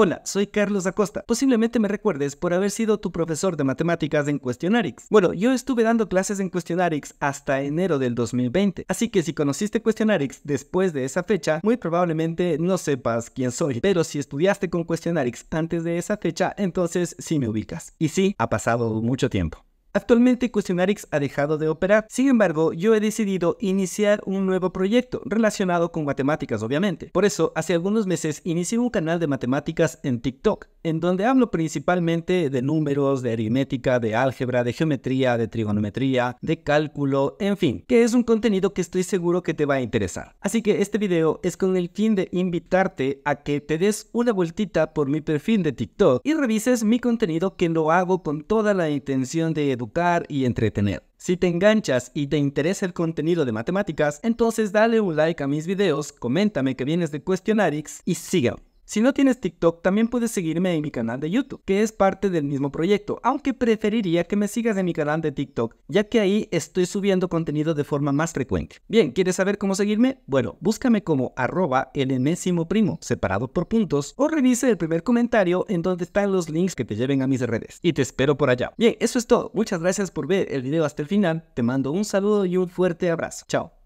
Hola, soy Carlos Acosta. Posiblemente me recuerdes por haber sido tu profesor de matemáticas en Questionarix. Bueno, yo estuve dando clases en Questionarix hasta enero del 2020, así que si conociste Questionarix después de esa fecha, muy probablemente no sepas quién soy, pero si estudiaste con Questionarix antes de esa fecha, entonces sí me ubicas. Y sí, ha pasado mucho tiempo. Actualmente Cuestionarix ha dejado de operar, sin embargo yo he decidido iniciar un nuevo proyecto relacionado con matemáticas obviamente. Por eso hace algunos meses inicié un canal de matemáticas en TikTok, en donde hablo principalmente de números, de aritmética, de álgebra, de geometría, de trigonometría, de cálculo, en fin, que es un contenido que estoy seguro que te va a interesar. Así que este video es con el fin de invitarte a que te des una vueltita por mi perfil de TikTok y revises mi contenido que lo hago con toda la intención de educar y entretener. Si te enganchas y te interesa el contenido de matemáticas, entonces dale un like a mis videos, coméntame que vienes de Cuestionarix y sígueme. Si no tienes TikTok, también puedes seguirme en mi canal de YouTube, que es parte del mismo proyecto, aunque preferiría que me sigas en mi canal de TikTok, ya que ahí estoy subiendo contenido de forma más frecuente. Bien, ¿quieres saber cómo seguirme? Bueno, búscame como arroba el enésimo primo, separado por puntos, o revise el primer comentario en donde están los links que te lleven a mis redes. Y te espero por allá. Bien, eso es todo. Muchas gracias por ver el video hasta el final. Te mando un saludo y un fuerte abrazo. Chao.